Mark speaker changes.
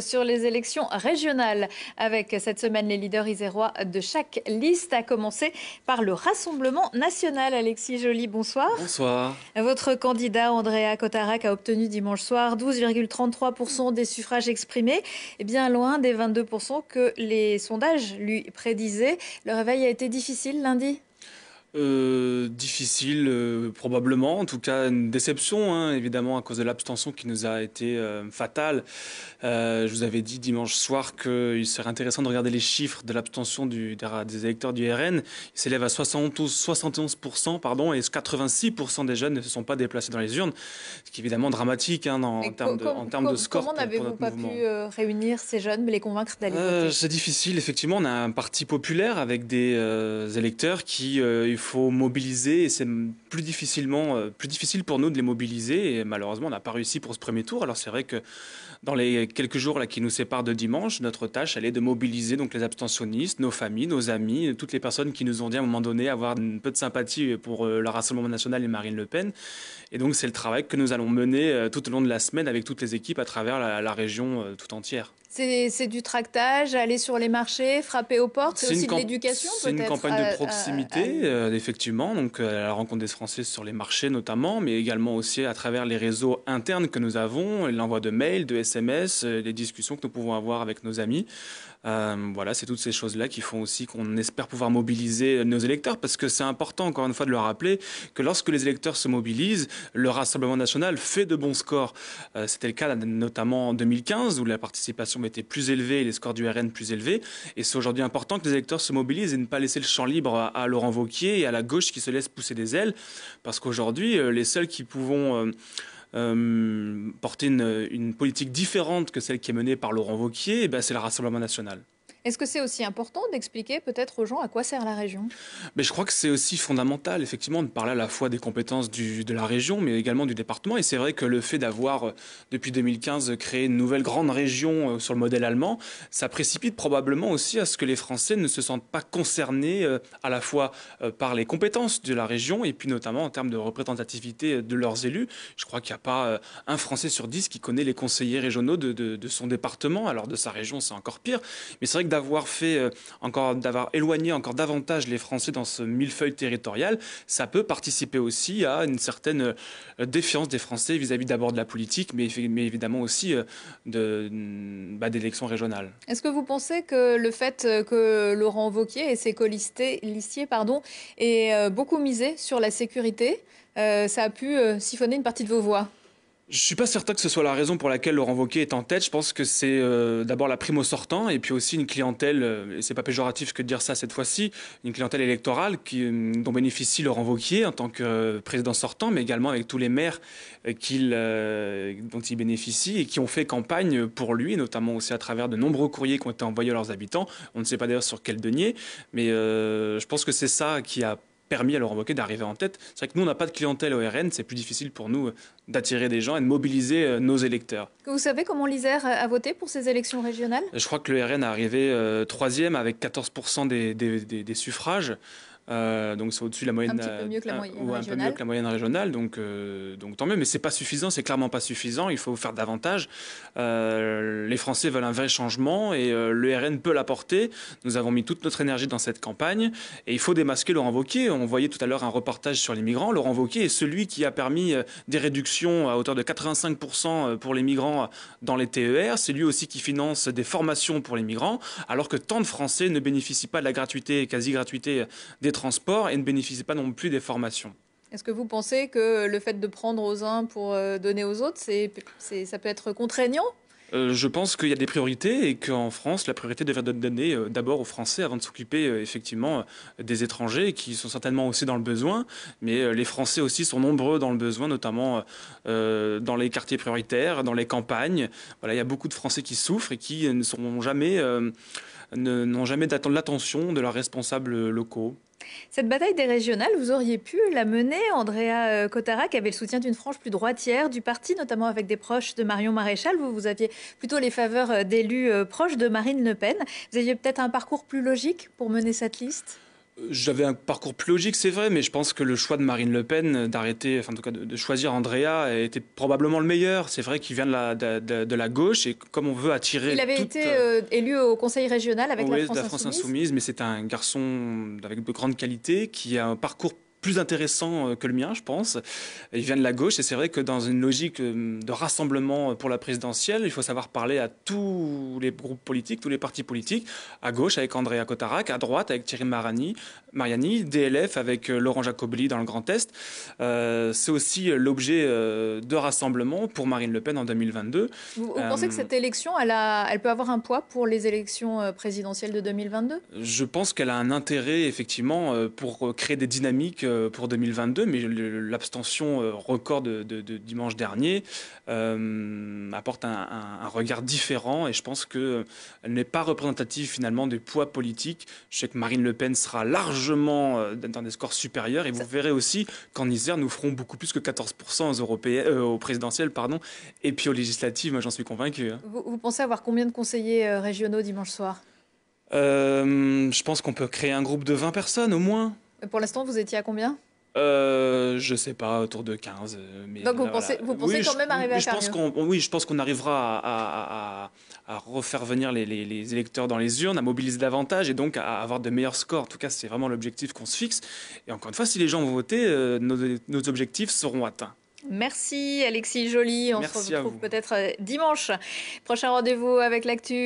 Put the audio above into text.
Speaker 1: sur les élections régionales avec cette semaine les leaders isérois de chaque liste, à commencer par le Rassemblement national. Alexis Joly, bonsoir. Bonsoir. Votre candidat Andrea Kotarak, a obtenu dimanche soir 12,33% des suffrages exprimés, eh bien loin des 22% que les sondages lui prédisaient. Le réveil a été difficile lundi
Speaker 2: euh, difficile, euh, probablement. En tout cas, une déception, hein, évidemment, à cause de l'abstention qui nous a été euh, fatale. je vous avais dit dimanche soir qu'il serait intéressant de regarder les chiffres de l'abstention des électeurs du RN. Il s'élève à 71, 71% pardon, et 86% des jeunes ne se sont pas déplacés dans les urnes, ce qui est évidemment dramatique hein, en, termes de, score. Comment n'avez-vous pas pu
Speaker 1: réunir ces jeunes, mais les convaincre d'aller voter
Speaker 2: C'est difficile, effectivement. On a un parti populaire avec des électeurs qui il faut faut mobiliser et c'est plus difficilement euh, plus difficile pour nous de les mobiliser et malheureusement on n'a pas réussi pour ce premier tour. Alors c'est vrai que dans les quelques jours là, qui nous séparent de dimanche, notre tâche, elle est de mobiliser donc les abstentionnistes, nos familles, nos amis, toutes les personnes qui nous ont dit à un moment donné avoir un peu de sympathie pour euh, le Rassemblement national et Marine Le Pen. Et donc, c'est le travail que nous allons mener euh, tout au long de la semaine avec toutes les équipes à travers la, région euh, tout entière.
Speaker 1: C'est du tractage, aller sur les marchés, frapper aux portes, c'est aussi de l'éducation C'est une campagne de proximité,
Speaker 2: effectivement, donc la rencontre des Français sur les marchés notamment, mais également aussi à travers les réseaux internes que nous avons, l'envoi de mails, de SMS, euh, les discussions que nous pouvons avoir avec nos amis. Euh, voilà, c'est toutes ces choses-là qui font aussi qu'on espère pouvoir mobiliser euh, nos électeurs, parce que c'est important, encore une fois, de leur rappeler, que lorsque les électeurs se mobilisent, le Rassemblement national fait de bons scores. C'était le cas notamment en 2015, où la participation était plus élevée et les scores du RN plus élevés. Et c'est aujourd'hui important que les électeurs se mobilisent et ne pas laisser le champ libre à, Laurent Vauquier et à la gauche qui se laisse pousser des ailes, parce qu'aujourd'hui, les seuls qui pouvons euh, porter une, politique différente que celle qui est menée par Laurent Wauquiez, eh ben, c'est le Rassemblement national.
Speaker 1: Est-ce que c'est aussi important d'expliquer peut-être aux gens à quoi sert la région
Speaker 2: Mais je crois que c'est aussi fondamental, effectivement, de parler à la fois des compétences de la région, mais également du département. Et c'est vrai que le fait d'avoir, euh, depuis 2015, créé une nouvelle grande région euh, sur le modèle allemand, ça précipite probablement aussi à ce que les Français ne se sentent pas concernés euh, à la fois par les compétences de la région et puis notamment en termes de représentativité de leurs élus. Je crois qu'il n'y a pas un Français sur dix qui connaît les conseillers régionaux de, de son département, alors de sa région, c'est encore pire. Mais c'est vrai que d'avoir fait euh, encore, d'avoir éloigné encore davantage les Français dans ce millefeuille territorial, ça peut participer aussi à une certaine euh, défiance des Français vis-à-vis d'abord de la politique, mais, évidemment aussi euh, de, mm, bah, d'élections régionales.
Speaker 1: Est-ce que vous pensez que le fait que Laurent Vauquier et ses colistiers, pardon, aient beaucoup misé sur la sécurité, ça a pu siphonner une partie de vos voix
Speaker 2: je suis pas certain que ce soit la raison pour laquelle Laurent Wauquiez est en tête. Je pense que c'est euh, d'abord la prime au sortant et puis aussi une clientèle, euh, et c'est pas péjoratif que de dire ça cette fois-ci, une clientèle électorale euh, dont bénéficie Laurent Wauquiez en tant que président sortant, mais également avec tous les maires dont il bénéficie et qui ont fait campagne pour lui, notamment aussi à travers de nombreux courriers qui ont été envoyés à leurs habitants. On ne sait pas d'ailleurs sur quel denier, mais je pense que c'est ça qui a permis à Laurent Wauquiez d'arriver en tête. C'est vrai que nous, on n'a pas de clientèle au RN, c'est plus difficile pour nous euh, d'attirer des gens et de mobiliser euh, nos électeurs.
Speaker 1: Vous savez comment l'Isère a voté pour ces élections régionales
Speaker 2: euh, Je crois que le RN est arrivé troisième avec 14% des suffrages. Euh, donc c'est au-dessus de la moyenne, un petit peu mieux que la moyenne un régionale. peu mieux que la moyenne régionale. Donc, euh, donc tant mieux, mais c'est pas suffisant, c'est clairement pas suffisant. Il faut faire davantage. Euh, les Français veulent un vrai changement et le RN peut l'apporter. Nous avons mis toute notre énergie dans cette campagne et il faut démasquer Laurent Wauquiez. On voyait tout à l'heure un reportage sur les migrants. Laurent Wauquiez est celui qui a permis des réductions à hauteur de 85% pour les migrants dans les TER. C'est lui aussi qui finance des formations pour les migrants, alors que tant de Français ne bénéficient pas de la gratuité, quasi gratuité des transports et ne bénéficient pas non plus des formations.
Speaker 1: Est-ce que vous pensez que le fait de prendre aux uns pour euh, donner aux autres, ça peut être contraignant
Speaker 2: euh, je pense qu'il y a des priorités et qu'en France, la priorité devrait être donnée euh, d'abord aux Français avant de s'occuper effectivement des étrangers qui sont certainement aussi dans le besoin. Mais les Français aussi sont nombreux dans le besoin, notamment dans les quartiers prioritaires, dans les campagnes. Voilà, il y a beaucoup de Français qui souffrent et qui ne sont jamais, n'ont jamais l'attention de leurs responsables locaux.
Speaker 1: Cette bataille des régionales, vous auriez pu la mener. Andrea euh, Cotarac avait le soutien d'une frange plus droitière du parti, notamment avec des proches de Marion Maréchal. Vous, vous aviez plutôt les faveurs euh, d'élus euh, proches de Marine Le Pen. Vous aviez peut-être un parcours plus logique pour mener cette liste
Speaker 2: j'avais un parcours plus logique, c'est vrai, mais je pense que le choix de Marine Le Pen euh, d'arrêter, enfin en tout cas de, choisir Andrea, était probablement le meilleur. C'est vrai qu'il vient de la, de, la, gauche et comme on veut attirer. Il avait été
Speaker 1: euh, élu au Conseil régional avec la France, la France insoumise
Speaker 2: mais c'est un garçon avec de grandes qualités qui a un parcours plus intéressant euh, que le mien, je pense. Il vient de la gauche et c'est vrai que dans une logique euh, de rassemblement euh, pour la présidentielle, il faut savoir parler à tous les groupes politiques, tous les partis politiques. À gauche avec Andrea Kotarak, à droite avec Thierry Marani, Mariani, DLF avec Laurent Jacobelli dans le Grand Est. c'est aussi l'objet de rassemblement pour Marine Le Pen en 2022. Vous, pensez que cette
Speaker 1: élection, elle peut avoir un poids pour les élections présidentielles de 2022
Speaker 2: Je pense qu'elle a un intérêt effectivement pour créer des dynamiques euh, pour 2022, mais l'abstention euh, record de, dimanche dernier euh, apporte un, regard différent et je pense qu'elle n'est pas représentative finalement des poids politiques. Je sais que Marine Le Pen sera largement dans des scores supérieurs et vous verrez aussi qu'en Isère, nous ferons beaucoup plus que 14% aux, européens, aux présidentielles pardon, et puis aux législatives, moi j'en suis convaincu. Hein.
Speaker 1: Vous, pensez avoir combien de conseillers régionaux dimanche soir
Speaker 2: je pense qu'on peut créer un groupe de 20 personnes au moins.
Speaker 1: Pour l'instant, vous étiez à combien
Speaker 2: euh, je sais pas, autour de 15. Euh, donc vous pensez, quand même arriver à je pense Oui, je pense qu'on arrivera à, refaire venir les, électeurs dans les urnes, à mobiliser davantage et donc à avoir de meilleurs scores. En tout cas, c'est vraiment l'objectif qu'on se fixe. Et encore une fois, si les gens vont voter, euh, nos, objectifs seront atteints.
Speaker 1: Merci Alexis Joly. On se retrouve peut-être euh, dimanche. Prochain rendez-vous avec l'actu.